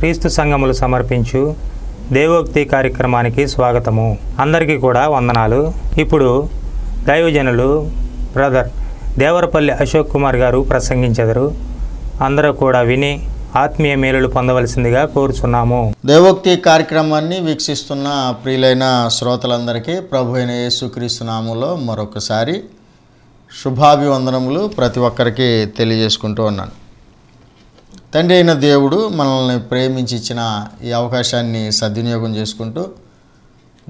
క్రీస్తు సంఘములు సమర్పించు దేవోక్తి కార్యక్రమానికి స్వాగతము అందరికీ కూడా వందనాలు ఇప్పుడు దైవజనులు బ్రదర్ దేవరపల్లి అశోక్ కుమార్ గారు ప్రసంగించెదరు అందరూ కూడా విని ఆత్మీయ మేలులు పొందవలసిందిగా కోరుచున్నాము దేవోక్తి కార్యక్రమాన్ని వీక్షిస్తున్న ప్రియులైన శ్రోతలందరికీ ప్రభు అయిన యేసుక్రీస్తునాములో మరొకసారి శుభాభివందనములు ప్రతి ఒక్కరికి తెలియజేసుకుంటూ ఉన్నాను తండ్రి అయిన దేవుడు మనల్ని ప్రేమించి ఇచ్చిన ఈ అవకాశాన్ని సద్వినియోగం చేసుకుంటూ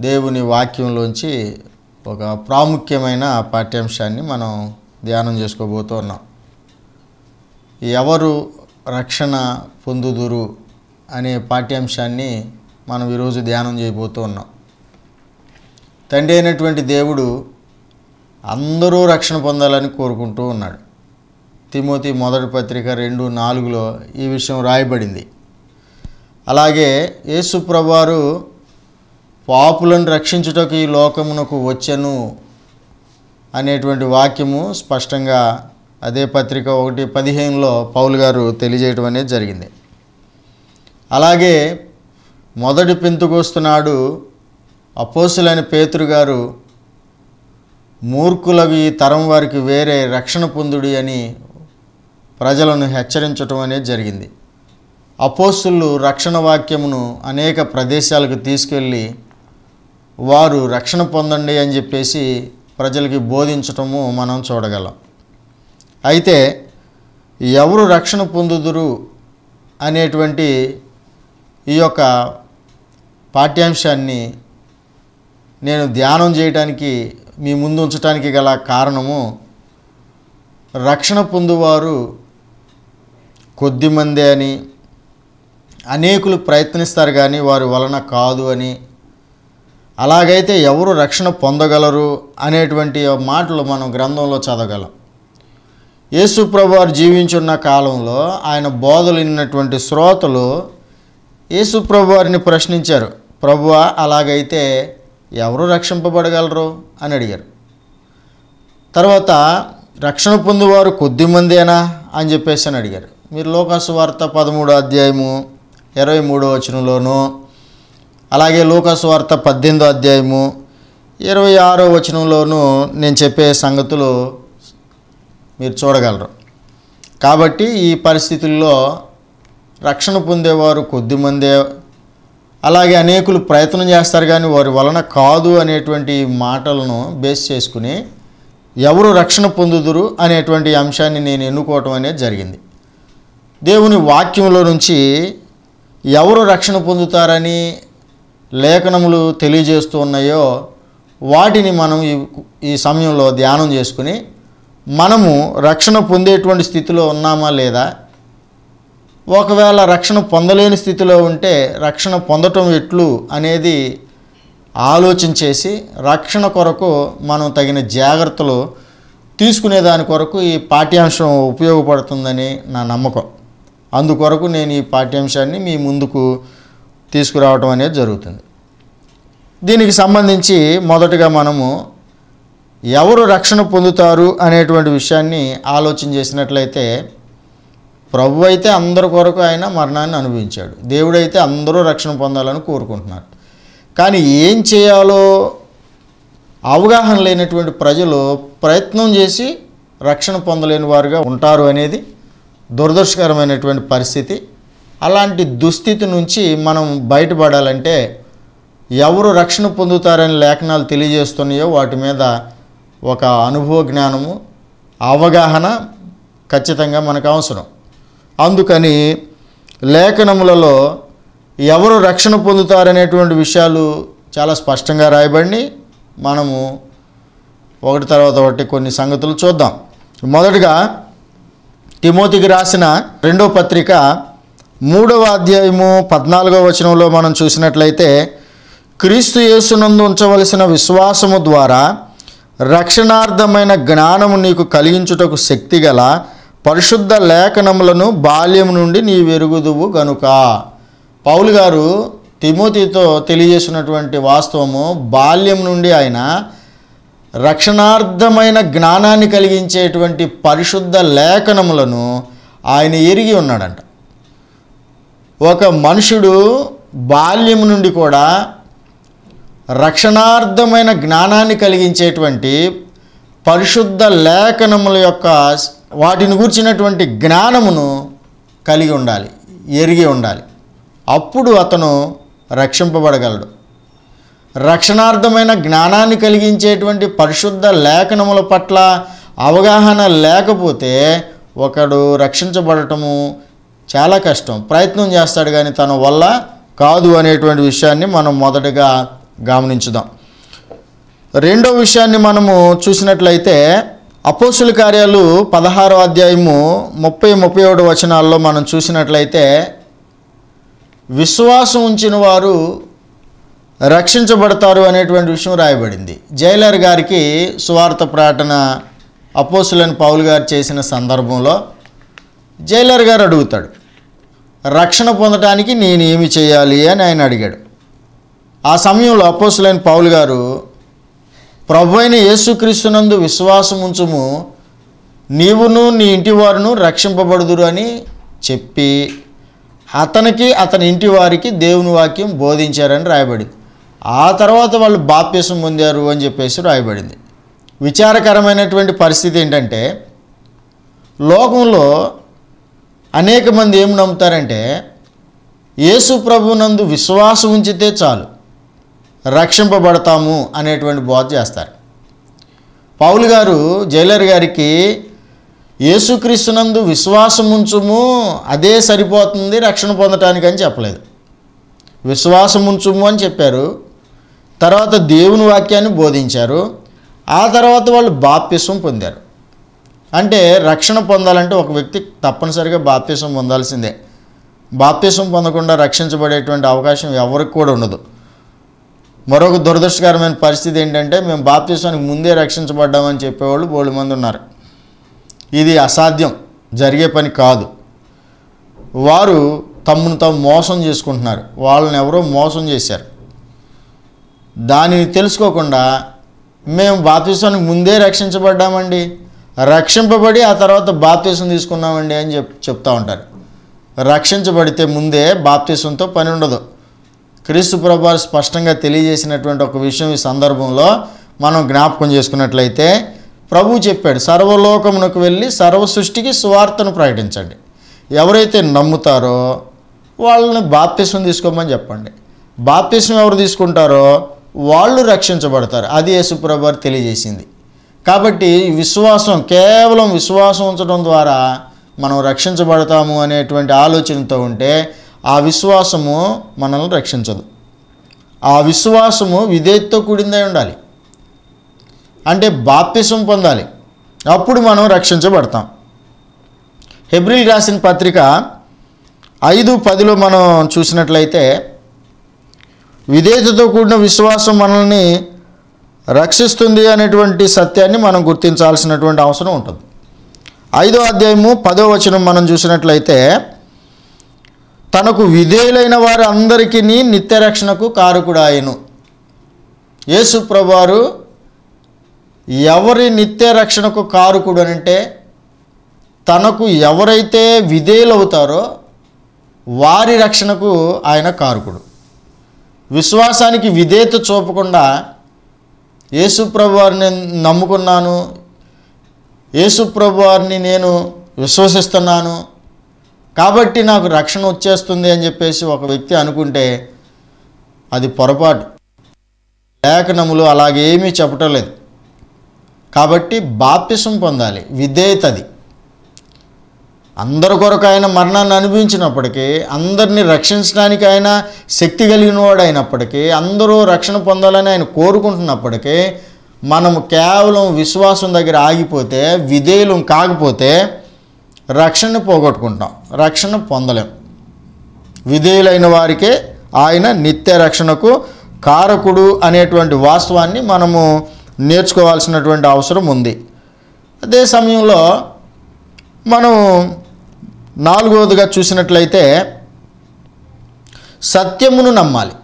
దేవుని వాక్యంలోంచి ఒక ప్రాముఖ్యమైన పాఠ్యాంశాన్ని మనం ధ్యానం చేసుకోబోతున్నాం ఎవరు రక్షణ పొందుదురు అనే పాఠ్యాంశాన్ని మనం ఈరోజు ధ్యానం ఉన్నాం తండ్రి అయినటువంటి దేవుడు అందరూ రక్షణ పొందాలని కోరుకుంటూ ఉన్నాడు తిమోతి మొదటి పత్రిక రెండు నాలుగులో ఈ విషయం రాయబడింది అలాగే యేసుప్రభువారు పాపులను రక్షించుటకు ఈ లోకమునకు వచ్చను అనేటువంటి వాక్యము స్పష్టంగా అదే పత్రిక ఒకటి పదిహేనులో పౌలు గారు తెలియజేయటం అనేది జరిగింది అలాగే మొదటి పెంతుకొస్తున్నాడు అపోసులైన పేతురు గారు మూర్ఖులకు ఈ తరం వారికి వేరే రక్షణ పొందుడి అని ప్రజలను హెచ్చరించటం అనేది జరిగింది అపోస్తులు రక్షణ వాక్యమును అనేక ప్రదేశాలకు తీసుకెళ్ళి వారు రక్షణ పొందండి అని చెప్పేసి ప్రజలకి బోధించటము మనం చూడగలం అయితే ఎవరు రక్షణ పొందుదురు అనేటువంటి ఈ యొక్క పాఠ్యాంశాన్ని నేను ధ్యానం చేయడానికి మీ ముందు ఉంచడానికి గల కారణము రక్షణ పొందువారు కొద్దిమందే అని అనేకులు ప్రయత్నిస్తారు కానీ వారి వలన కాదు అని అలాగైతే ఎవరు రక్షణ పొందగలరు అనేటువంటి మాటలు మనం గ్రంథంలో చదవగలం యేసుప్రభు వారు జీవించున్న కాలంలో ఆయన బోధలు ఇన్నటువంటి శ్రోతలు యేసుప్రభు వారిని ప్రశ్నించారు ప్రభువ అలాగైతే ఎవరు రక్షింపబడగలరు అని అడిగారు తర్వాత రక్షణ పొందువారు కొద్దిమందేనా అని చెప్పేసి అని అడిగారు మీరు వార్త పదమూడు అధ్యాయము ఇరవై మూడో వచనంలోను అలాగే వార్త పద్దెనిమిదో అధ్యాయము ఇరవై ఆరో వచనంలోనూ నేను చెప్పే సంగతులు మీరు చూడగలరు కాబట్టి ఈ పరిస్థితుల్లో రక్షణ పొందేవారు కొద్దిమందే అలాగే అనేకులు ప్రయత్నం చేస్తారు కానీ వారి వలన కాదు అనేటువంటి మాటలను బేస్ చేసుకుని ఎవరు రక్షణ పొందుదురు అనేటువంటి అంశాన్ని నేను ఎన్నుకోవటం అనేది జరిగింది దేవుని వాక్యంలో నుంచి ఎవరు రక్షణ పొందుతారని లేఖనములు తెలియజేస్తూ ఉన్నాయో వాటిని మనం ఈ ఈ సమయంలో ధ్యానం చేసుకుని మనము రక్షణ పొందేటువంటి స్థితిలో ఉన్నామా లేదా ఒకవేళ రక్షణ పొందలేని స్థితిలో ఉంటే రక్షణ పొందటం ఎట్లు అనేది ఆలోచించేసి రక్షణ కొరకు మనం తగిన జాగ్రత్తలు తీసుకునే దాని కొరకు ఈ పాఠ్యాంశం ఉపయోగపడుతుందని నా నమ్మకం అందుకొరకు నేను ఈ పాఠ్యాంశాన్ని మీ ముందుకు తీసుకురావటం అనేది జరుగుతుంది దీనికి సంబంధించి మొదటగా మనము ఎవరు రక్షణ పొందుతారు అనేటువంటి విషయాన్ని ఆలోచన చేసినట్లయితే ప్రభు అయితే అందరి కొరకు ఆయన మరణాన్ని అనుభవించాడు దేవుడైతే అందరూ రక్షణ పొందాలని కోరుకుంటున్నారు కానీ ఏం చేయాలో అవగాహన లేనటువంటి ప్రజలు ప్రయత్నం చేసి రక్షణ పొందలేని వారుగా ఉంటారు అనేది దురదృష్టకరమైనటువంటి పరిస్థితి అలాంటి దుస్థితి నుంచి మనం బయటపడాలంటే ఎవరు రక్షణ పొందుతారని లేఖనాలు తెలియజేస్తున్నాయో వాటి మీద ఒక అనుభవ జ్ఞానము అవగాహన ఖచ్చితంగా మనకు అవసరం అందుకని లేఖనములలో ఎవరు రక్షణ పొందుతారనేటువంటి విషయాలు చాలా స్పష్టంగా రాయబడి మనము ఒకటి తర్వాత ఒకటి కొన్ని సంగతులు చూద్దాం మొదటగా తిమోతికి రాసిన రెండో పత్రిక మూడవ అధ్యాయము పద్నాలుగో వచనంలో మనం చూసినట్లయితే క్రీస్తు యేసునందు ఉంచవలసిన విశ్వాసము ద్వారా రక్షణార్థమైన జ్ఞానము నీకు కలిగించుటకు గల పరిశుద్ధ లేఖనములను బాల్యం నుండి నీ వెరుగుదువు గనుక పౌలు గారు తిమోతితో తెలియజేసినటువంటి వాస్తవము బాల్యం నుండి ఆయన రక్షణార్థమైన జ్ఞానాన్ని కలిగించేటువంటి పరిశుద్ధ లేఖనములను ఆయన ఎరిగి ఉన్నాడంట ఒక మనుషుడు బాల్యం నుండి కూడా రక్షణార్థమైన జ్ఞానాన్ని కలిగించేటువంటి పరిశుద్ధ లేఖనముల యొక్క వాటిని కూర్చినటువంటి జ్ఞానమును కలిగి ఉండాలి ఎరిగి ఉండాలి అప్పుడు అతను రక్షింపబడగలడు రక్షణార్థమైన జ్ఞానాన్ని కలిగించేటువంటి పరిశుద్ధ లేఖనముల పట్ల అవగాహన లేకపోతే ఒకడు రక్షించబడటము చాలా కష్టం ప్రయత్నం చేస్తాడు కానీ తన వల్ల కాదు అనేటువంటి విషయాన్ని మనం మొదటగా గమనించుదాం రెండో విషయాన్ని మనము చూసినట్లయితే అపోసుల కార్యాలు పదహారో అధ్యాయము ముప్పై ముప్పై ఒకటి వచనాల్లో మనం చూసినట్లయితే విశ్వాసం ఉంచిన వారు రక్షించబడతారు అనేటువంటి విషయం రాయబడింది జైలర్ గారికి సువార్త ప్రార్థన అపోసులని పౌలు గారు చేసిన సందర్భంలో జైలర్ గారు అడుగుతాడు రక్షణ నేను నేనేమి చేయాలి అని ఆయన అడిగాడు ఆ సమయంలో అపోసులైన పౌలు గారు ప్రభు అయిన యేసుక్రీస్తునందు విశ్వాసం ఉంచుము నీవును నీ ఇంటి వారును రక్షింపబడుదురు అని చెప్పి అతనికి అతని ఇంటి వారికి దేవుని వాక్యం బోధించారని రాయబడింది ఆ తర్వాత వాళ్ళు బాప్యసం పొందారు అని చెప్పేసి రాయబడింది విచారకరమైనటువంటి పరిస్థితి ఏంటంటే లోకంలో అనేక మంది ఏం నమ్ముతారంటే యేసు ప్రభునందు విశ్వాసం ఉంచితే చాలు రక్షింపబడతాము అనేటువంటి బోధ చేస్తారు పౌలు గారు జైలర్ గారికి యేసుక్రీస్తునందు విశ్వాసం ఉంచుము అదే సరిపోతుంది రక్షణ పొందటానికి అని చెప్పలేదు విశ్వాసం ఉంచుము అని చెప్పారు తర్వాత దేవుని వాక్యాన్ని బోధించారు ఆ తర్వాత వాళ్ళు బాప్తిసం పొందారు అంటే రక్షణ పొందాలంటే ఒక వ్యక్తి తప్పనిసరిగా బాప్తిసం పొందాల్సిందే బాప్తిసం పొందకుండా రక్షించబడేటువంటి అవకాశం ఎవరికి కూడా ఉండదు మరొక దురదృష్టకరమైన పరిస్థితి ఏంటంటే మేము బాప్తిసానికి ముందే రక్షించబడ్డామని చెప్పేవాళ్ళు బోళ్ళు మంది ఉన్నారు ఇది అసాధ్యం జరిగే పని కాదు వారు తమ్మును తాము మోసం చేసుకుంటున్నారు వాళ్ళని ఎవరో మోసం చేశారు దానిని తెలుసుకోకుండా మేము బాప్తీసానికి ముందే రక్షించబడ్డామండి రక్షింపబడి ఆ తర్వాత బాప్తీసం తీసుకున్నామండి అని చెప్ చెప్తూ ఉంటారు రక్షించబడితే ముందే బాప్తీసంతో పని ఉండదు క్రీస్తు ప్రభావారు స్పష్టంగా తెలియజేసినటువంటి ఒక విషయం ఈ సందర్భంలో మనం జ్ఞాపకం చేసుకున్నట్లయితే ప్రభు చెప్పాడు సర్వలోకమునకు వెళ్ళి సర్వ సృష్టికి సువార్తను ప్రకటించండి ఎవరైతే నమ్ముతారో వాళ్ళని బాప్తీసం తీసుకోమని చెప్పండి బాప్తీసం ఎవరు తీసుకుంటారో వాళ్ళు రక్షించబడతారు అది యేసుప్రభు తెలియజేసింది కాబట్టి విశ్వాసం కేవలం విశ్వాసం ఉంచడం ద్వారా మనం రక్షించబడతాము అనేటువంటి ఆలోచనతో ఉంటే ఆ విశ్వాసము మనల్ని రక్షించదు ఆ విశ్వాసము విధేయతో కూడిందై ఉండాలి అంటే బాప్తిసం పొందాలి అప్పుడు మనం రక్షించబడతాం హెబ్రిల్ రాసిన పత్రిక ఐదు పదిలో మనం చూసినట్లయితే విధేయతతో కూడిన విశ్వాసం మనల్ని రక్షిస్తుంది అనేటువంటి సత్యాన్ని మనం గుర్తించాల్సినటువంటి అవసరం ఉంటుంది ఐదో అధ్యాయము పదో వచనం మనం చూసినట్లయితే తనకు విధేయులైన వారు అందరికీ నిత్య రక్షణకు కారకుడాయను యేసు ప్రభువారు ఎవరి నిత్య రక్షణకు కారకుడు అంటే తనకు ఎవరైతే విధేయులవుతారో వారి రక్షణకు ఆయన కారకుడు విశ్వాసానికి విధేయత చూపకుండా యేసుప్రభు వారిని నమ్ముకున్నాను యేసుప్రభు వారిని నేను విశ్వసిస్తున్నాను కాబట్టి నాకు రక్షణ వచ్చేస్తుంది అని చెప్పేసి ఒక వ్యక్తి అనుకుంటే అది పొరపాటు లేఖనములు అలాగేమీ చెప్పటం లేదు కాబట్టి బాప్తిసం పొందాలి విధేయతది అందరి కొరకు ఆయన మరణాన్ని అనుభవించినప్పటికీ అందరినీ రక్షించడానికి ఆయన శక్తి కలిగిన వాడు అయినప్పటికీ అందరూ రక్షణ పొందాలని ఆయన కోరుకుంటున్నప్పటికీ మనం కేవలం విశ్వాసం దగ్గర ఆగిపోతే విధేయులం కాకపోతే రక్షణ పోగొట్టుకుంటాం రక్షణ పొందలేం విధేయులైన వారికే ఆయన నిత్య రక్షణకు కారకుడు అనేటువంటి వాస్తవాన్ని మనము నేర్చుకోవాల్సినటువంటి అవసరం ఉంది అదే సమయంలో మనం నాలుగవదిగా చూసినట్లయితే సత్యమును నమ్మాలి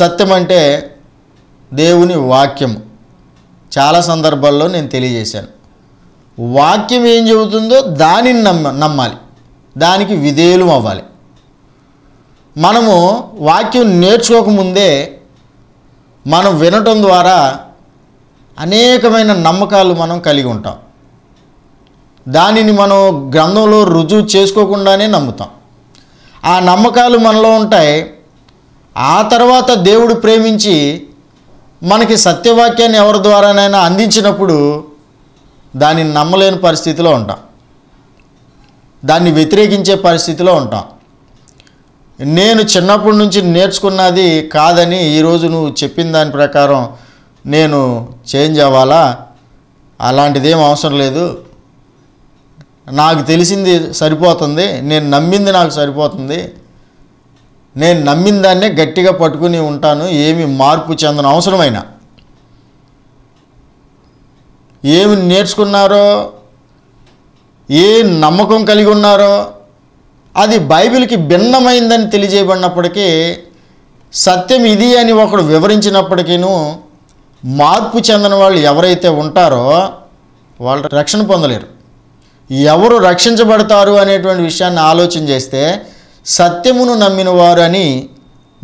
సత్యం అంటే దేవుని వాక్యము చాలా సందర్భాల్లో నేను తెలియజేశాను వాక్యం ఏం చెబుతుందో దానిని నమ్మ నమ్మాలి దానికి విధేయులు అవ్వాలి మనము వాక్యం నేర్చుకోకముందే మనం వినటం ద్వారా అనేకమైన నమ్మకాలు మనం కలిగి ఉంటాం దానిని మనం గ్రంథంలో రుజువు చేసుకోకుండానే నమ్ముతాం ఆ నమ్మకాలు మనలో ఉంటాయి ఆ తర్వాత దేవుడు ప్రేమించి మనకి సత్యవాక్యాన్ని ఎవరి ద్వారానైనా అందించినప్పుడు దానిని నమ్మలేని పరిస్థితిలో ఉంటాం దాన్ని వ్యతిరేకించే పరిస్థితిలో ఉంటాం నేను చిన్నప్పటి నుంచి నేర్చుకున్నది కాదని ఈరోజు నువ్వు చెప్పిన దాని ప్రకారం నేను చేంజ్ అవ్వాలా అలాంటిదేం అవసరం లేదు నాకు తెలిసింది సరిపోతుంది నేను నమ్మింది నాకు సరిపోతుంది నేను నమ్మిన దాన్నే గట్టిగా పట్టుకుని ఉంటాను ఏమి మార్పు చెందన అవసరమైన ఏమి నేర్చుకున్నారో ఏ నమ్మకం కలిగి ఉన్నారో అది బైబిల్కి భిన్నమైందని తెలియజేయబడినప్పటికీ సత్యం ఇది అని ఒకడు వివరించినప్పటికీను మార్పు చెందిన వాళ్ళు ఎవరైతే ఉంటారో వాళ్ళు రక్షణ పొందలేరు ఎవరు రక్షించబడతారు అనేటువంటి విషయాన్ని ఆలోచన చేస్తే సత్యమును నమ్మిన వారు అని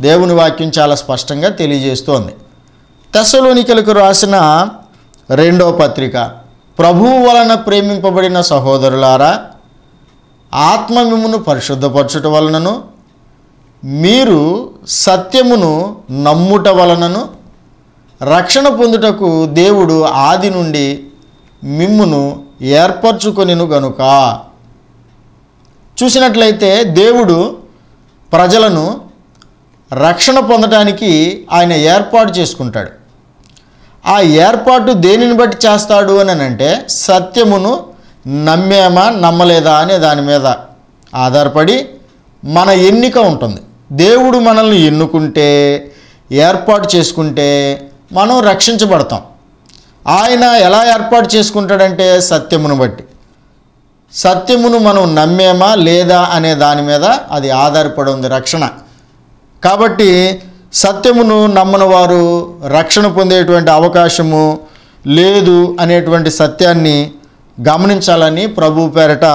దేవుని వాక్యం చాలా స్పష్టంగా తెలియజేస్తోంది తెసలోనికలకు రాసిన రెండో పత్రిక ప్రభువు వలన ప్రేమింపబడిన సహోదరులారా ఆత్మ పరిశుద్ధపరచుట వలనను మీరు సత్యమును నమ్ముట వలనను రక్షణ పొందుటకు దేవుడు ఆది నుండి మిమ్మును ఏర్పరచుకొనిను గనుక చూసినట్లయితే దేవుడు ప్రజలను రక్షణ పొందటానికి ఆయన ఏర్పాటు చేసుకుంటాడు ఆ ఏర్పాటు దేనిని బట్టి చేస్తాడు అని అంటే సత్యమును నమ్మేమా నమ్మలేదా అనే దాని మీద ఆధారపడి మన ఎన్నిక ఉంటుంది దేవుడు మనల్ని ఎన్నుకుంటే ఏర్పాటు చేసుకుంటే మనం రక్షించబడతాం ఆయన ఎలా ఏర్పాటు చేసుకుంటాడంటే సత్యమును బట్టి సత్యమును మనం నమ్మేమా లేదా అనే దాని మీద అది ఆధారపడి ఉంది రక్షణ కాబట్టి సత్యమును నమ్మని వారు రక్షణ పొందేటువంటి అవకాశము లేదు అనేటువంటి సత్యాన్ని గమనించాలని ప్రభు పేరట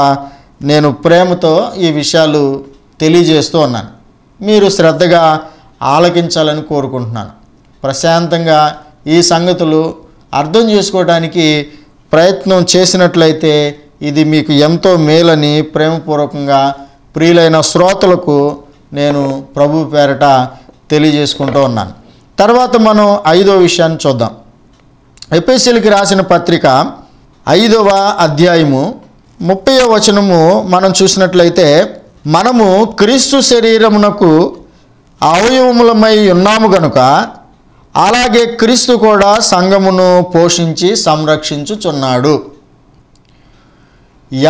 నేను ప్రేమతో ఈ విషయాలు తెలియజేస్తూ ఉన్నాను మీరు శ్రద్ధగా ఆలకించాలని కోరుకుంటున్నాను ప్రశాంతంగా ఈ సంగతులు అర్థం చేసుకోవడానికి ప్రయత్నం చేసినట్లయితే ఇది మీకు ఎంతో మేలని ప్రేమపూర్వకంగా ప్రియులైన శ్రోతలకు నేను ప్రభు పేరట తెలియజేసుకుంటూ ఉన్నాను తర్వాత మనం ఐదో విషయాన్ని చూద్దాం ఎపిసిల్కి రాసిన పత్రిక ఐదవ అధ్యాయము ముప్పయో వచనము మనం చూసినట్లయితే మనము క్రీస్తు శరీరమునకు అవయవములమై ఉన్నాము గనుక అలాగే క్రీస్తు కూడా సంఘమును పోషించి సంరక్షించుచున్నాడు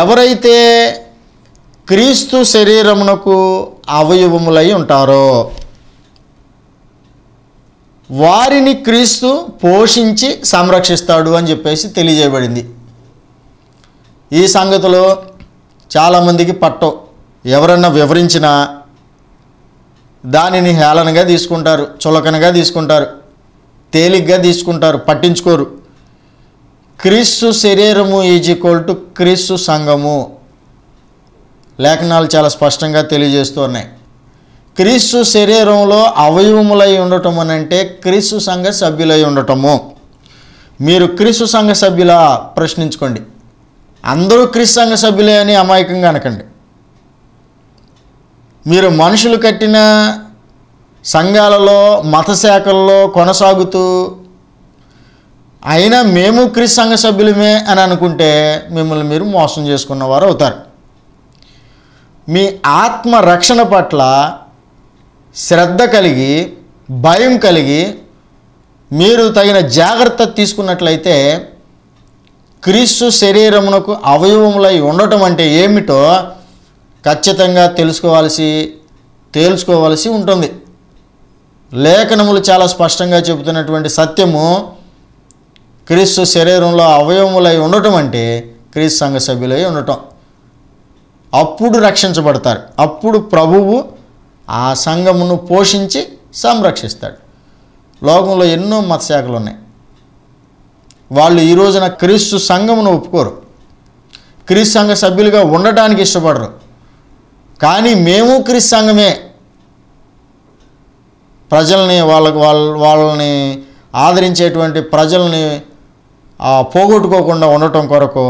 ఎవరైతే క్రీస్తు శరీరమునకు అవయవములై ఉంటారో వారిని క్రీస్తు పోషించి సంరక్షిస్తాడు అని చెప్పేసి తెలియజేయబడింది ఈ సంగతిలో చాలామందికి పట్టవు ఎవరన్నా వివరించినా దానిని హేళనగా తీసుకుంటారు చులకనగా తీసుకుంటారు తేలిగ్గా తీసుకుంటారు పట్టించుకోరు క్రీస్తు శరీరము ఈజ్ ఈక్వల్ టు క్రీస్తు సంఘము లేఖనాలు చాలా స్పష్టంగా తెలియజేస్తున్నాయి క్రీస్తు శరీరంలో అవయవములై ఉండటం అని అంటే క్రీస్తు సంఘ సభ్యులై ఉండటము మీరు క్రీస్తు సంఘ సభ్యుల ప్రశ్నించుకోండి అందరూ క్రీస్తు సంఘ సభ్యులే అని అమాయకంగా అనకండి మీరు మనుషులు కట్టిన సంఘాలలో మత శాఖల్లో కొనసాగుతూ అయినా మేము క్రిస్ సంఘ సభ్యులమే అని అనుకుంటే మిమ్మల్ని మీరు మోసం చేసుకున్నవారు అవుతారు మీ ఆత్మ రక్షణ పట్ల శ్రద్ధ కలిగి భయం కలిగి మీరు తగిన జాగ్రత్త తీసుకున్నట్లయితే క్రీస్తు శరీరమునకు అవయవములై ఉండటం అంటే ఏమిటో ఖచ్చితంగా తెలుసుకోవాల్సి తేల్చుకోవాల్సి ఉంటుంది లేఖనములు చాలా స్పష్టంగా చెబుతున్నటువంటి సత్యము క్రీస్తు శరీరంలో అవయవములై ఉండటం అంటే క్రీస్తు సంఘ సభ్యులై ఉండటం అప్పుడు రక్షించబడతారు అప్పుడు ప్రభువు ఆ సంఘమును పోషించి సంరక్షిస్తాడు లోకంలో ఎన్నో మత్స్యాకులు ఉన్నాయి వాళ్ళు ఈ రోజున క్రీస్తు సంఘమును ఒప్పుకోరు క్రీస్తు సంఘ సభ్యులుగా ఉండటానికి ఇష్టపడరు కానీ మేము క్రీస్తు సంఘమే ప్రజల్ని వాళ్ళకు వాళ్ళ వాళ్ళని ఆదరించేటువంటి ప్రజల్ని పోగొట్టుకోకుండా ఉండటం కొరకు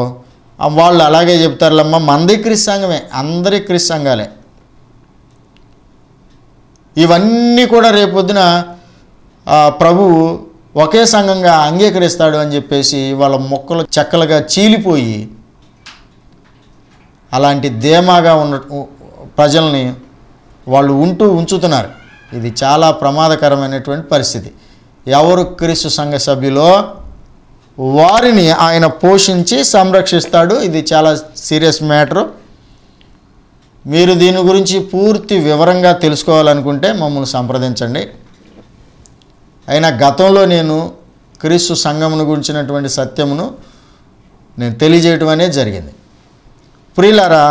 వాళ్ళు అలాగే చెప్తారులమ్మ మంది సంఘమే అందరి క్రిస్సంగాలే ఇవన్నీ కూడా రేపొద్దున ప్రభువు ఒకే సంఘంగా అంగీకరిస్తాడు అని చెప్పేసి వాళ్ళ మొక్కలు చక్కలుగా చీలిపోయి అలాంటి ధీమాగా ఉన్న ప్రజల్ని వాళ్ళు ఉంటూ ఉంచుతున్నారు ఇది చాలా ప్రమాదకరమైనటువంటి పరిస్థితి ఎవరు క్రీస్తు సంఘ సభ్యులో వారిని ఆయన పోషించి సంరక్షిస్తాడు ఇది చాలా సీరియస్ మ్యాటరు మీరు దీని గురించి పూర్తి వివరంగా తెలుసుకోవాలనుకుంటే మమ్మల్ని సంప్రదించండి అయినా గతంలో నేను క్రీస్తు సంఘమును గురించినటువంటి సత్యమును నేను తెలియజేయటం అనేది జరిగింది ప్రియులరా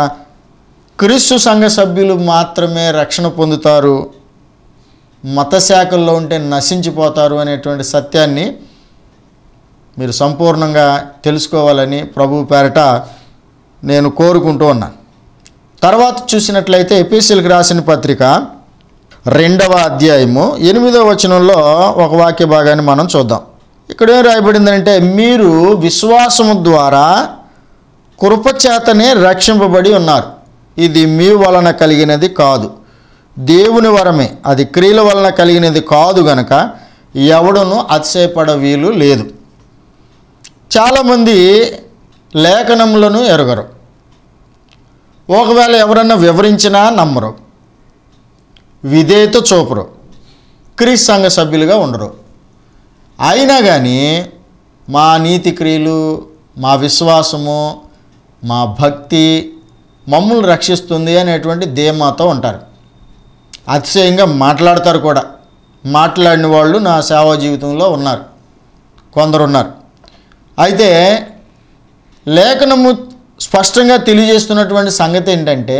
క్రీస్తు సంఘ సభ్యులు మాత్రమే రక్షణ పొందుతారు మత శాఖల్లో ఉంటే నశించిపోతారు అనేటువంటి సత్యాన్ని మీరు సంపూర్ణంగా తెలుసుకోవాలని ప్రభు పేరట నేను కోరుకుంటూ ఉన్నాను తర్వాత చూసినట్లయితే ఎపిసిల్కి రాసిన పత్రిక రెండవ అధ్యాయము ఎనిమిదవ వచనంలో ఒక వాక్య భాగాన్ని మనం చూద్దాం ఇక్కడ ఏం రాయబడిందంటే మీరు విశ్వాసము ద్వారా కృపచేతనే రక్షింపబడి ఉన్నారు ఇది మీ వలన కలిగినది కాదు దేవుని వరమే అది క్రియల వలన కలిగినది కాదు గనక ఎవడును అతిశయపడ వీలు లేదు చాలామంది లేఖనములను ఎరగరు ఒకవేళ ఎవరన్నా వివరించినా నమ్మరు విధేయత చూపరు క్రీస్ సంఘ సభ్యులుగా ఉండరు అయినా కానీ మా నీతి క్రియలు మా విశ్వాసము మా భక్తి మమ్మల్ని రక్షిస్తుంది అనేటువంటి ధీమాతో ఉంటారు అతిశయంగా మాట్లాడతారు కూడా మాట్లాడిన వాళ్ళు నా సేవా జీవితంలో ఉన్నారు కొందరు ఉన్నారు అయితే లేఖనము స్పష్టంగా తెలియజేస్తున్నటువంటి సంగతి ఏంటంటే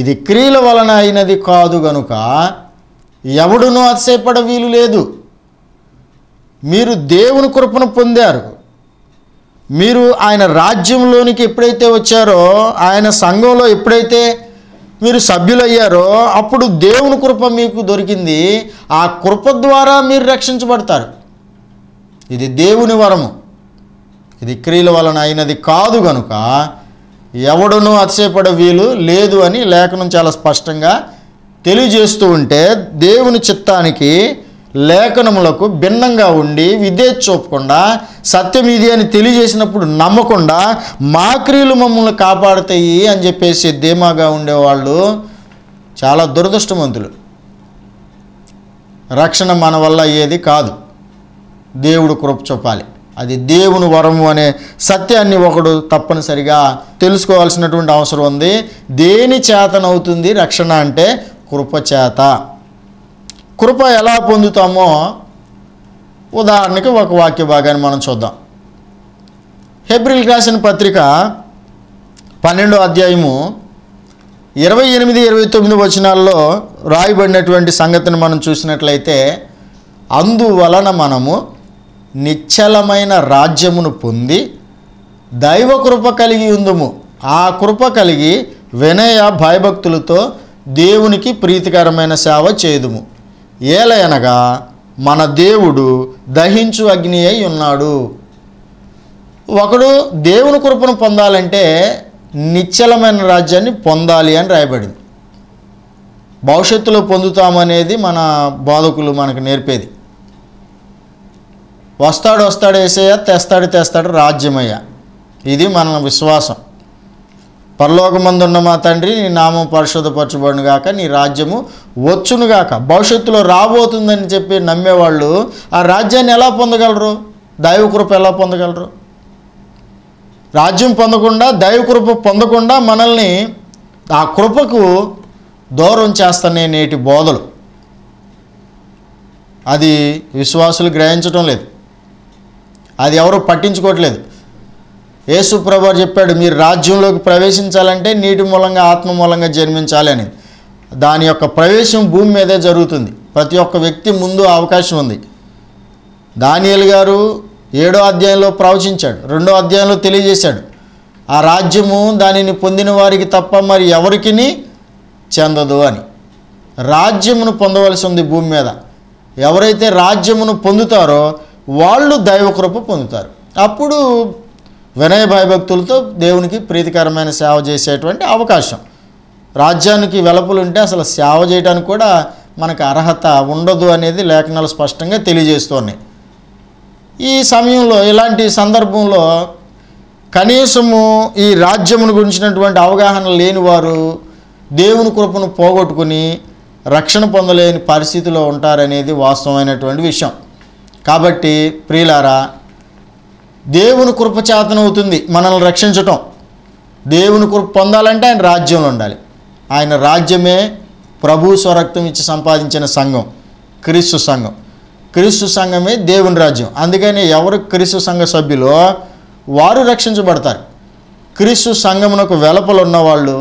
ఇది క్రియల వలన అయినది కాదు గనుక ఎవడునూ అతిశయపడ వీలు లేదు మీరు దేవుని కృపను పొందారు మీరు ఆయన రాజ్యంలోనికి ఎప్పుడైతే వచ్చారో ఆయన సంఘంలో ఎప్పుడైతే మీరు సభ్యులయ్యారో అప్పుడు దేవుని కృప మీకు దొరికింది ఆ కృప ద్వారా మీరు రక్షించబడతారు ఇది దేవుని వరము ఇది క్రియల వలన అయినది కాదు గనుక ఎవడనూ అతిశయపడ వీలు లేదు అని లేఖనం చాలా స్పష్టంగా తెలియజేస్తూ ఉంటే దేవుని చిత్తానికి లేఖనములకు భిన్నంగా ఉండి విదే చూపకుండా సత్యం ఇది అని తెలియజేసినప్పుడు నమ్మకుండా మా క్రియలు మమ్మల్ని కాపాడుతాయి అని చెప్పేసి ధీమాగా ఉండేవాళ్ళు చాలా దురదృష్టవంతులు రక్షణ మన వల్ల ఏది కాదు దేవుడు కృప చూపాలి అది దేవుని వరము అనే సత్యాన్ని ఒకడు తప్పనిసరిగా తెలుసుకోవాల్సినటువంటి అవసరం ఉంది దేని చేతనవుతుంది రక్షణ అంటే కృపచేత కృప ఎలా పొందుతామో ఉదాహరణకి ఒక వాక్య భాగాన్ని మనం చూద్దాం హెబ్రిల్ రాసిన పత్రిక పన్నెండో అధ్యాయము ఇరవై ఎనిమిది ఇరవై తొమ్మిది వచనాల్లో రాయబడినటువంటి సంగతిని మనం చూసినట్లయితే అందువలన మనము నిశ్చలమైన రాజ్యమును పొంది దైవ కృప కలిగి ఉందము ఆ కృప కలిగి వినయ భయభక్తులతో దేవునికి ప్రీతికరమైన సేవ చేయదుము ఏలయనగా మన దేవుడు దహించు అగ్ని అయి ఉన్నాడు ఒకడు దేవుని కృపను పొందాలంటే నిశ్చలమైన రాజ్యాన్ని పొందాలి అని రాయబడింది భవిష్యత్తులో పొందుతామనేది మన బోధకులు మనకు నేర్పేది వస్తాడు వస్తాడు వేసేయ తెస్తాడు తెస్తాడు రాజ్యమయ్య ఇది మన విశ్వాసం పరలోకమందున్న మా తండ్రి నీ నామం కాక నీ రాజ్యము వచ్చును కాక భవిష్యత్తులో రాబోతుందని చెప్పి నమ్మేవాళ్ళు ఆ రాజ్యాన్ని ఎలా పొందగలరు దైవకృప ఎలా పొందగలరు రాజ్యం పొందకుండా దైవకృప పొందకుండా మనల్ని ఆ కృపకు దూరం చేస్తానే నేటి బోధలు అది విశ్వాసులు గ్రహించడం లేదు అది ఎవరు పట్టించుకోవట్లేదు యేసుప్రభు చెప్పాడు మీరు రాజ్యంలోకి ప్రవేశించాలంటే నీటి మూలంగా ఆత్మ మూలంగా జన్మించాలి అని దాని యొక్క ప్రవేశం భూమి మీదే జరుగుతుంది ప్రతి ఒక్క వ్యక్తి ముందు అవకాశం ఉంది దానియల్ గారు ఏడో అధ్యాయంలో ప్రవచించాడు రెండో అధ్యాయంలో తెలియజేశాడు ఆ రాజ్యము దానిని పొందిన వారికి తప్ప మరి ఎవరికి చెందదు అని రాజ్యమును పొందవలసి ఉంది భూమి మీద ఎవరైతే రాజ్యమును పొందుతారో వాళ్ళు దైవకృప పొందుతారు అప్పుడు వినయ భయభక్తులతో దేవునికి ప్రీతికరమైన సేవ చేసేటువంటి అవకాశం రాజ్యానికి వెలపులుంటే అసలు సేవ చేయడానికి కూడా మనకు అర్హత ఉండదు అనేది లేఖనాలు స్పష్టంగా తెలియజేస్తున్నాయి ఈ సమయంలో ఇలాంటి సందర్భంలో కనీసము ఈ రాజ్యమును గురించినటువంటి అవగాహన లేని వారు దేవుని కృపను పోగొట్టుకుని రక్షణ పొందలేని పరిస్థితిలో ఉంటారనేది వాస్తవమైనటువంటి విషయం కాబట్టి ప్రియులారా దేవుని కృపచేతనవుతుంది మనల్ని రక్షించటం దేవుని కృప పొందాలంటే ఆయన రాజ్యంలో ఉండాలి ఆయన రాజ్యమే ప్రభు స్వరక్తం ఇచ్చి సంపాదించిన సంఘం క్రీస్తు సంఘం క్రీస్తు సంఘమే దేవుని రాజ్యం అందుకని ఎవరు క్రీస్తు సంఘ సభ్యులో వారు రక్షించబడతారు క్రీస్తు సంఘమునకు వెలపలు ఉన్నవాళ్ళు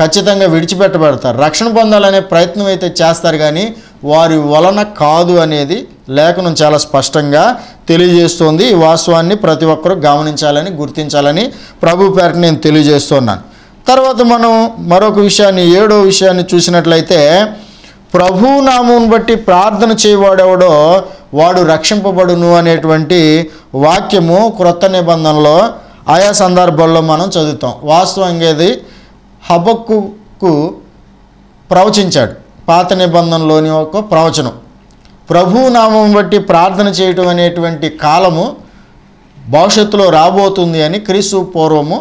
ఖచ్చితంగా విడిచిపెట్టబడతారు రక్షణ పొందాలనే ప్రయత్నం అయితే చేస్తారు కానీ వారి వలన కాదు అనేది లేఖనం చాలా స్పష్టంగా తెలియజేస్తోంది ఈ వాస్తవాన్ని ప్రతి ఒక్కరూ గమనించాలని గుర్తించాలని ప్రభు పేరట నేను తెలియజేస్తున్నాను తర్వాత మనం మరొక విషయాన్ని ఏడో విషయాన్ని చూసినట్లయితే ప్రభు నామం బట్టి ప్రార్థన చేయవాడెవడో వాడు రక్షింపబడును అనేటువంటి వాక్యము క్రొత్త నిబంధనలో ఆయా సందర్భాల్లో మనం చదువుతాం వాస్తవంగా ఇది హబక్కు ప్రవచించాడు పాత నిబంధనలోని ఒక ప్రవచనం ప్రభునామం బట్టి ప్రార్థన చేయటం అనేటువంటి కాలము భవిష్యత్తులో రాబోతుంది అని క్రీస్తు పూర్వము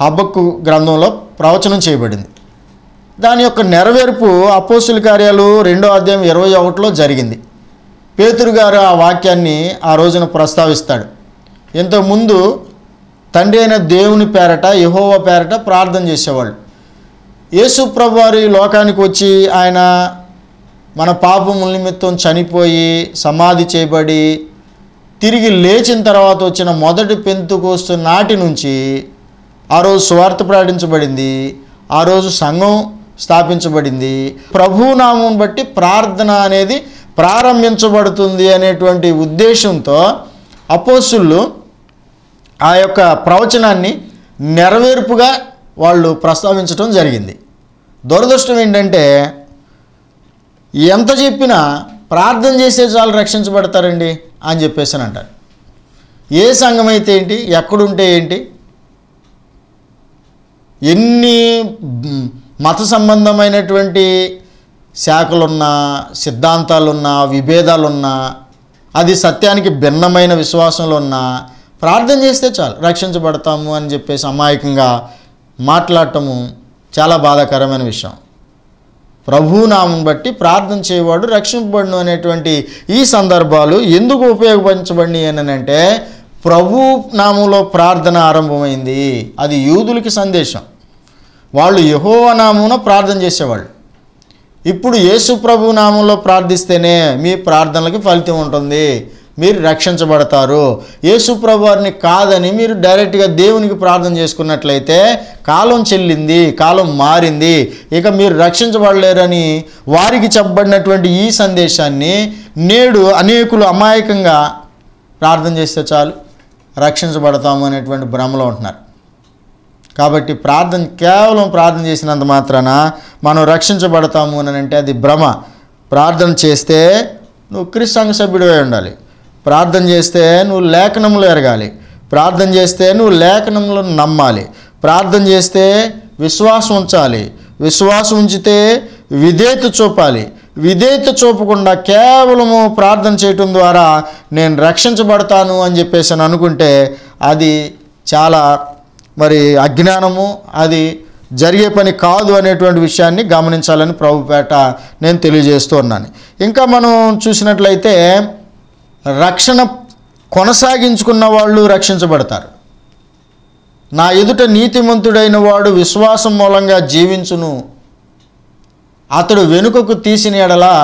హబ్బక్కు గ్రంథంలో ప్రవచనం చేయబడింది దాని యొక్క నెరవేర్పు అపోసుల కార్యాలు రెండో అధ్యాయం ఇరవై ఒకటిలో జరిగింది పేతురు గారు ఆ వాక్యాన్ని ఆ రోజున ప్రస్తావిస్తాడు ఇంతకుముందు తండ్రి అయిన దేవుని పేరట యహోవ పేరట ప్రార్థన చేసేవాళ్ళు యేసు ప్రభు వారి లోకానికి వచ్చి ఆయన మన పాపముల నిమిత్తం చనిపోయి సమాధి చేయబడి తిరిగి లేచిన తర్వాత వచ్చిన మొదటి కోస్తు నాటి నుంచి ఆ రోజు స్వార్థ ప్రకటించబడింది ఆ రోజు సంఘం స్థాపించబడింది ప్రభునామం బట్టి ప్రార్థన అనేది ప్రారంభించబడుతుంది అనేటువంటి ఉద్దేశంతో అపోసులు ఆ యొక్క ప్రవచనాన్ని నెరవేర్పుగా వాళ్ళు ప్రస్తావించడం జరిగింది దురదృష్టం ఏంటంటే ఎంత చెప్పినా ప్రార్థన చేస్తే చాలు రక్షించబడతారండి అని చెప్పేసి అని అంటారు ఏ సంఘం అయితే ఏంటి ఎక్కడుంటే ఏంటి ఎన్ని మత సంబంధమైనటువంటి శాఖలున్నా సిద్ధాంతాలున్నా విభేదాలున్నా అది సత్యానికి భిన్నమైన విశ్వాసంలో ఉన్నా ప్రార్థన చేస్తే చాలు రక్షించబడతాము అని చెప్పేసి అమాయకంగా మాట్లాడటము చాలా బాధాకరమైన విషయం ప్రభునామం బట్టి ప్రార్థన చేయవాడు రక్షింపబడును అనేటువంటి ఈ సందర్భాలు ఎందుకు ఉపయోగపరచబడినాయి అంటే ప్రభు నామంలో ప్రార్థన ఆరంభమైంది అది యూదులకి సందేశం వాళ్ళు యహోవ నామున ప్రార్థన చేసేవాళ్ళు ఇప్పుడు యేసు ప్రభు నామంలో ప్రార్థిస్తేనే మీ ప్రార్థనలకు ఫలితం ఉంటుంది మీరు రక్షించబడతారు వారిని కాదని మీరు డైరెక్ట్గా దేవునికి ప్రార్థన చేసుకున్నట్లయితే కాలం చెల్లింది కాలం మారింది ఇక మీరు రక్షించబడలేరని వారికి చెప్పబడినటువంటి ఈ సందేశాన్ని నేడు అనేకులు అమాయకంగా ప్రార్థన చేస్తే చాలు రక్షించబడతాము అనేటువంటి భ్రమలో ఉంటున్నారు కాబట్టి ప్రార్థన కేవలం ప్రార్థన చేసినంత మాత్రాన మనం రక్షించబడతాము అని అంటే అది భ్రమ ప్రార్థన చేస్తే నువ్వు క్రిస్సాంగ సభ్యుడివై ఉండాలి ప్రార్థన చేస్తే నువ్వు లేఖనంలో ఎరగాలి ప్రార్థన చేస్తే నువ్వు లేఖనంలో నమ్మాలి ప్రార్థన చేస్తే విశ్వాసం ఉంచాలి విశ్వాసం ఉంచితే విధేత చూపాలి విధేత చూపకుండా కేవలము ప్రార్థన చేయటం ద్వారా నేను రక్షించబడతాను అని చెప్పేసి అని అనుకుంటే అది చాలా మరి అజ్ఞానము అది జరిగే పని కాదు అనేటువంటి విషయాన్ని గమనించాలని ప్రభుపేట నేను తెలియజేస్తూ ఉన్నాను ఇంకా మనం చూసినట్లయితే రక్షణ కొనసాగించుకున్న వాళ్ళు రక్షించబడతారు నా ఎదుట నీతిమంతుడైన వాడు విశ్వాసం మూలంగా జీవించును అతడు వెనుకకు తీసిన ఎడలా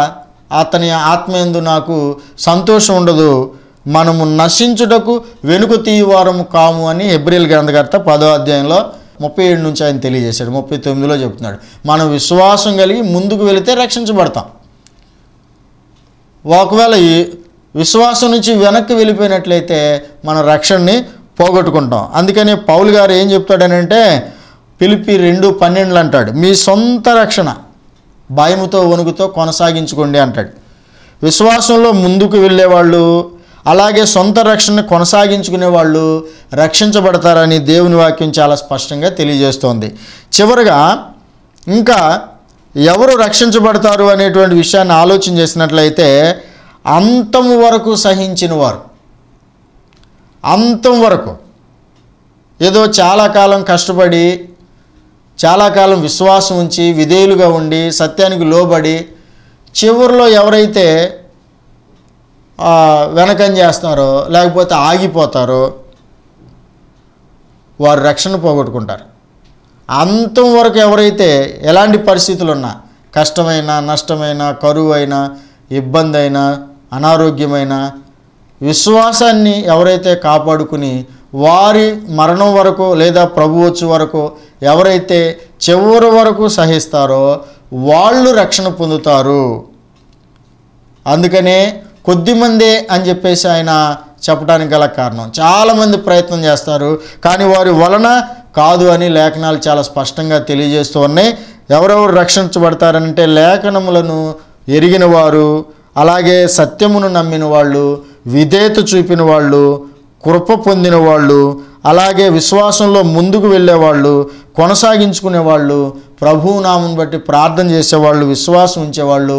అతని ఆత్మయందు నాకు సంతోషం ఉండదు మనము నశించుటకు వెనుక తీయవారము కాము అని ఎబ్రిల్ గ్రంథకర్త పదో అధ్యాయంలో ముప్పై ఏడు నుంచి ఆయన తెలియజేశాడు ముప్పై తొమ్మిదిలో చెప్తున్నాడు మనం విశ్వాసం కలిగి ముందుకు వెళితే రక్షించబడతాం ఒకవేళ విశ్వాసం నుంచి వెనక్కి వెళ్ళిపోయినట్లయితే మన రక్షణని పోగొట్టుకుంటాం అందుకనే పౌలు గారు ఏం చెప్తాడనంటే పిలిపి రెండు పన్నెండులు అంటాడు మీ సొంత రక్షణ భయముతో వణుకుతో కొనసాగించుకోండి అంటాడు విశ్వాసంలో ముందుకు వెళ్ళేవాళ్ళు అలాగే సొంత రక్షణ కొనసాగించుకునే వాళ్ళు రక్షించబడతారని దేవుని వాక్యం చాలా స్పష్టంగా తెలియజేస్తోంది చివరగా ఇంకా ఎవరు రక్షించబడతారు అనేటువంటి విషయాన్ని ఆలోచన చేసినట్లయితే అంతం వరకు సహించిన వారు అంతం వరకు ఏదో చాలా కాలం కష్టపడి చాలా కాలం విశ్వాసం ఉంచి విధేయులుగా ఉండి సత్యానికి లోబడి చివరిలో ఎవరైతే వెనకం చేస్తున్నారో లేకపోతే ఆగిపోతారో వారు రక్షణ పోగొట్టుకుంటారు అంతం వరకు ఎవరైతే ఎలాంటి పరిస్థితులు ఉన్నా కష్టమైనా నష్టమైనా కరువైనా ఇబ్బంది అయినా అనారోగ్యమైన విశ్వాసాన్ని ఎవరైతే కాపాడుకుని వారి మరణం వరకు లేదా ప్రభు వచ్చు వరకు ఎవరైతే చివరి వరకు సహిస్తారో వాళ్ళు రక్షణ పొందుతారు అందుకనే కొద్దిమందే అని చెప్పేసి ఆయన చెప్పడానికి గల కారణం చాలామంది ప్రయత్నం చేస్తారు కానీ వారి వలన కాదు అని లేఖనాలు చాలా స్పష్టంగా తెలియజేస్తూ ఉన్నాయి ఎవరెవరు రక్షించబడతారంటే లేఖనములను ఎరిగిన వారు అలాగే సత్యమును నమ్మిన వాళ్ళు విధేయత చూపిన వాళ్ళు కృప పొందిన వాళ్ళు అలాగే విశ్వాసంలో ముందుకు వెళ్ళేవాళ్ళు కొనసాగించుకునే వాళ్ళు ప్రభువు నామం బట్టి ప్రార్థన చేసేవాళ్ళు విశ్వాసం ఉంచేవాళ్ళు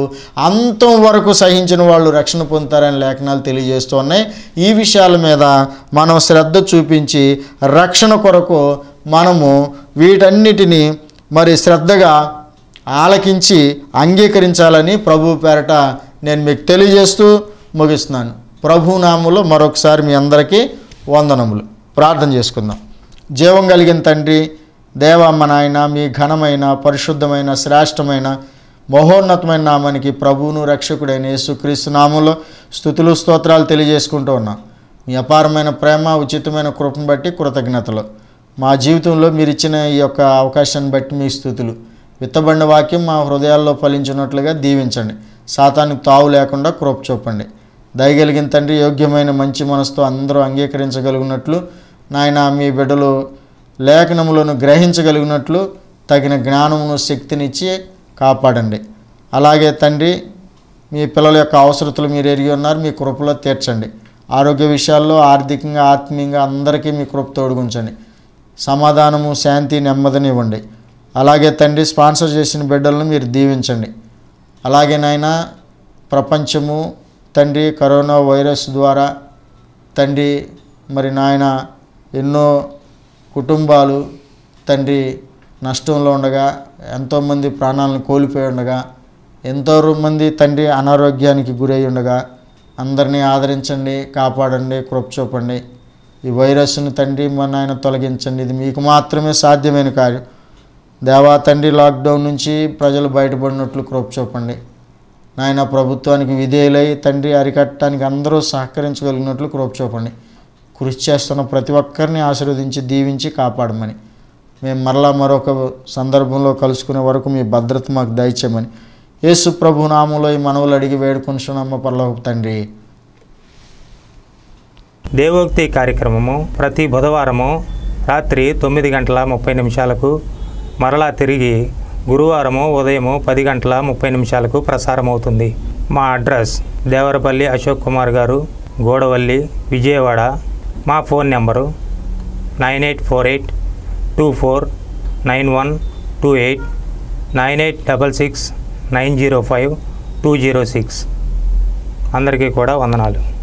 అంతం వరకు సహించిన వాళ్ళు రక్షణ పొందుతారని లేఖనాలు తెలియజేస్తున్నాయి ఈ విషయాల మీద మనం శ్రద్ధ చూపించి రక్షణ కొరకు మనము వీటన్నిటినీ మరి శ్రద్ధగా ఆలకించి అంగీకరించాలని ప్రభు పేరట నేను మీకు తెలియజేస్తూ ముగిస్తున్నాను ప్రభునామంలో మరొకసారి మీ అందరికీ వందనములు ప్రార్థన చేసుకుందాం జీవం కలిగిన తండ్రి దేవమ్మ నాయన మీ ఘనమైన పరిశుద్ధమైన శ్రేష్టమైన మహోన్నతమైన నామానికి ప్రభువును రక్షకుడైన యేసుక్రీస్తు నామంలో స్థుతులు స్తోత్రాలు తెలియజేసుకుంటూ ఉన్నాం మీ అపారమైన ప్రేమ ఉచితమైన కృపను బట్టి కృతజ్ఞతలు మా జీవితంలో మీరు ఇచ్చిన ఈ యొక్క అవకాశాన్ని బట్టి మీ స్థుతులు విత్తబండ వాక్యం మా హృదయాల్లో ఫలించినట్లుగా దీవించండి సాతానికి తావు లేకుండా కృప చూపండి దయగలిగిన తండ్రి యోగ్యమైన మంచి మనసుతో అందరూ అంగీకరించగలిగినట్లు నాయన మీ బిడ్డలు లేఖనములను గ్రహించగలిగినట్లు తగిన జ్ఞానమును శక్తినిచ్చి కాపాడండి అలాగే తండ్రి మీ పిల్లల యొక్క అవసరతలు మీరు ఎరిగి ఉన్నారు మీ కృపలో తీర్చండి ఆరోగ్య విషయాల్లో ఆర్థికంగా ఆత్మీయంగా అందరికీ మీ కృప తోడుగుంచండి సమాధానము శాంతి నెమ్మదిని ఇవ్వండి అలాగే తండ్రి స్పాన్సర్ చేసిన బిడ్డలను మీరు దీవించండి అలాగే నాయన ప్రపంచము తండ్రి కరోనా వైరస్ ద్వారా తండ్రి మరి నాయన ఎన్నో కుటుంబాలు తండ్రి నష్టంలో ఉండగా ఎంతోమంది ప్రాణాలను కోల్పోయి ఉండగా ఎంతో మంది తండ్రి అనారోగ్యానికి గురై ఉండగా అందరినీ ఆదరించండి కాపాడండి కృప ఈ వైరస్ను తండ్రి మన ఆయన తొలగించండి ఇది మీకు మాత్రమే సాధ్యమైన కార్యం దేవా తండ్రి లాక్డౌన్ నుంచి ప్రజలు బయటపడినట్లు క్రోప్ చూపండి నాయన ప్రభుత్వానికి విధేయులై తండ్రి అరికట్టడానికి అందరూ సహకరించగలిగినట్లు క్రోప్ చూపండి కృషి చేస్తున్న ప్రతి ఒక్కరిని ఆశీర్వదించి దీవించి కాపాడమని మేము మరలా మరొక సందర్భంలో కలుసుకునే వరకు మీ భద్రత మాకు దయచేయమని యేసు ప్రభు నామంలో ఈ మనవులు అడిగి వేడుకుంటున్నామ్మ పర్లో తండ్రి దేవోక్తి కార్యక్రమము ప్రతి బుధవారము రాత్రి తొమ్మిది గంటల ముప్పై నిమిషాలకు మరలా తిరిగి గురువారము ఉదయము పది గంటల ముప్పై నిమిషాలకు ప్రసారమవుతుంది మా అడ్రస్ దేవరపల్లి అశోక్ కుమార్ గారు గోడవల్లి విజయవాడ మా phone number nine eight four eight two four nine one two eight nine eight double six nine zero five two zero six అందరికీ కూడా వందనాలు